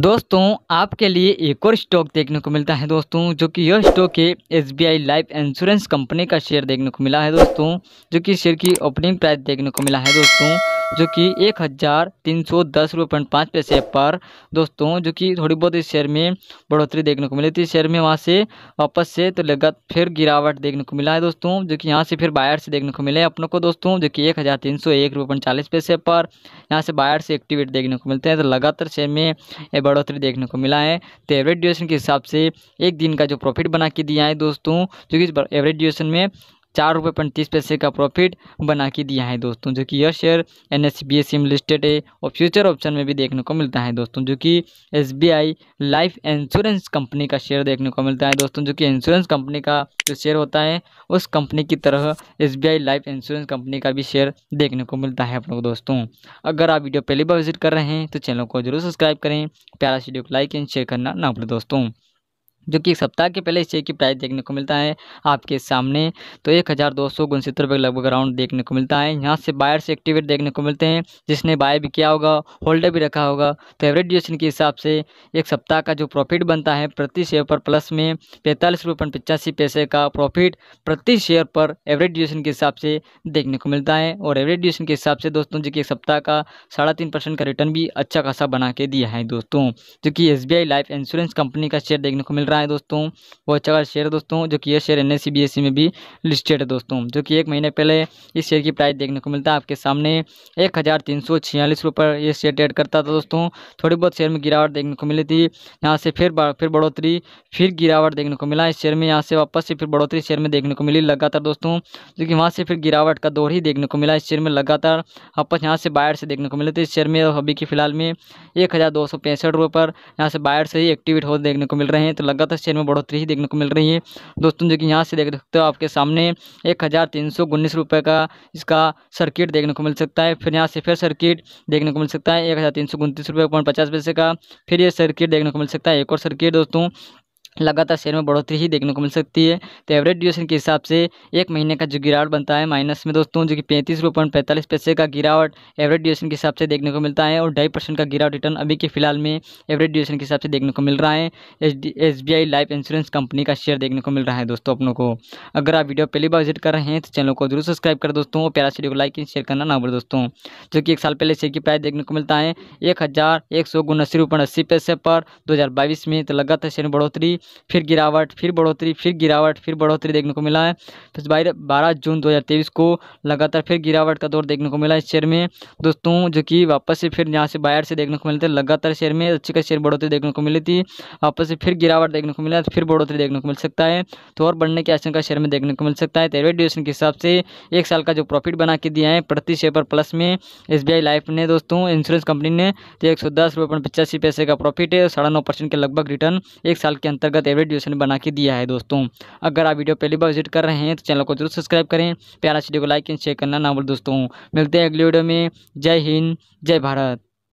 दोस्तों आपके लिए एक और स्टॉक देखने को मिलता है दोस्तों जो कि यह स्टॉक है S B I life insurance company का शेयर देखने को मिला है दोस्तों जो कि शेयर की ओपनिंग प्राइस देखने को मिला है दोस्तों जो कि एक हज़ार तीन सौ दस रुपये पॉइंट पाँच पैसे पर दोस्तों जो कि थोड़ी बहुत इस शेयर में बढ़ोतरी देखने को मिली थी शेयर में वहाँ से वापस से तो लगत फिर गिरावट देखने को मिला है दोस्तों जो कि यहाँ से फिर बायर से देखने को मिले अपनों को दोस्तों जो कि एक हज़ार तीन सौ एक रुपये पॉइंट चालीस पैसे पर यहाँ से बायर से एक्टिवेट देखने को मिलते हैं तो लगातार शेयर में ये बढ़ोतरी देखने को मिला है तो एवरेज ड्यूरेशन के हिसाब से एक दिन का जो प्रॉफिट बना के दिया है दोस्तों जो कि एवरेज ड्यूरेशन में चार रुपये पैंतीस पैसे का प्रॉफिट बना के दिया है दोस्तों जो कि यह share N S B S listed है और फ्यूचर ऑप्शन में भी देखने को मिलता है दोस्तों जो कि S B I life insurance company का शेयर देखने को मिलता है दोस्तों जो कि इंश्योरेंस कंपनी का जो शेयर होता है उस कंपनी की तरह S B I life insurance company का भी शेयर देखने को मिलता है अपने दोस्तों अगर आप वीडियो पहली बार विजिट कर रहे हैं तो चैनल को जरूर सब्सक्राइब करें प्यारा वीडियो को लाइक एंड शेयर करना ना अपने दोस्तों जो कि एक सप्ताह के पहले इस शेयर की प्राइस देखने को मिलता है आपके सामने तो एक हज़ार दो सौ उनसत्तर रुपये लगभग अराउंड देखने को मिलता है यहाँ से बायर्स एक्टिवेट देखने को मिलते हैं जिसने बाय भी किया होगा होल्डर भी रखा होगा तो एवरेज ड्यूरेशन के हिसाब से एक सप्ताह का जो प्रॉफिट बनता है प्रति शेयर पर प्लस में पैंतालीस रुपये पचासी पैसे का प्रॉफिट प्रति शेयर पर एवरेज ड्यूरेशन के हिसाब से देखने को मिलता है और एवरेज ड्यूरेशन के हिसाब से दोस्तों जो कि एक सप्ताह का साढ़ा तीन परसेंट का रिटर्न भी अच्छा खासा बना के दिया है दोस्तों जो कि एस लाइफ इंश्योरेंस कंपनी का शेयर देखने को मिल रहा है है दोस्तों वो अच्छा खास शेयर है दोस्तों जो कि यह शेयर एन एस में भी लिस्टेड है दोस्तों जो कि एक महीने पहले इस शेयर की प्राइस देखने को मिलता है आपके सामने एक हज़ार तीन सौ छियालीस रुपये पर शेयर ट्रेड करता था दोस्तों थोड़ी बहुत शेयर में गिरावट देखने को मिली थी यहाँ से फिर फिर बढ़ोतरी फिर गिरावट देखने को मिला इस शेयर में यहाँ से वापस से फिर बढ़ोतरी शेयर में देखने को मिली लगातार दोस्तों जो कि वहाँ से फिर गिरावट का दौर ही देखने को मिला इस शेयर में लगातार वापस यहाँ से बायर से देखने को मिले थे इस शेयर में अभी के फिलहाल में एक हज़ार दो सौ पैंसठ रुपये पर यहाँ से बायर से ही एक्टिवेट हो देखने को मिल रहे हैं तो लगा लगातार शेयर में बढ़ोतरी ही देखने को मिल रही है दोस्तों जो कि यहाँ से देख सकते हो आपके सामने एक हजार का इसका सर्किट देखने को मिल सकता है फिर यहाँ से फिर सर्किट देखने को मिल सकता है एक हज़ार तीन सौ उनतीस रुपये पॉइंट पचास पैसे का फिर ये सर्किट देखने को मिल सकता है एक और सर्किट दोस्तों लगातार शेयर में बढ़ोतरी ही देखने को मिल सकती है तो एवरेज ड्यूरेशन के हिसाब से एक महीने का जो गिरावट बनता है माइनस में दोस्तों जो कि पैंतीस रुपये पैंतालीस पैसे का गिरावट एवरेज ड्यूरेशन के हिसाब से देखने को मिलता है और ढाई परसेंट का गिरावट रिटर्न अभी के फिलहाल में एवरेज ड्यूरेशन के हिसाब से देखने को मिल रहा है S I life insurance company का शेयर देखने को मिल रहा है दोस्तों अपनों को अगर आप वीडियो पहली बार विजिट कर रहे हैं तो चैनल को जरूर सब्सक्राइब कर दोस्तों और प्यारा वीडियो को लाइक एंड शेयर करना ना भूल दोस्तों जो कि एक साल पहले शेयर की प्राइस देखने को मिलता है एक हज़ार एक सौ अस्सी पैसे पर दो हज़ार बाईस में तो लगातार शेयर में बढ़ोतरी फिर गिरावट फिर बढ़ोतरी फिर गिरावट फिर बढ़ोतरी देखने को मिला है तो बारह बारह जून दो को लगातार फिर गिरावट का दौर देखने को मिला इस शेयर में दोस्तों जो कि वापस से फिर यहाँ से बाहर से देखने को मिलते हैं लगातार शेयर में अच्छी का शेयर बढ़ोतरी देखने को मिली थी वापस से फिर गिरावट देखने को मिला तो फिर बढ़ोतरी देखने को मिल सकता है तो और बढ़ने की आशंका शेयर में देखने को मिल सकता है तेरहवें तो ड्यूशन के हिसाब से एक साल का जो प्रॉफिट बना के दिया है प्रति शेयर पर प्लस में एस लाइफ ने दोस्तों इंश्योरेंस कंपनी ने तो एक सौ दस पचासी पैसे का प्रॉफिट है साढ़े नौ परसेंट के लगभग रिटर्न एक साल के अंतर अंतर्गत एवरेज ड्यूरेशन बना के दिया है दोस्तों अगर आप वीडियो पहली बार विजिट कर रहे हैं तो चैनल को जरूर सब्सक्राइब करें प्यारा वीडियो को लाइक एंड शेयर करना ना बोल दोस्तों मिलते हैं अगले वीडियो में जय हिंद जय भारत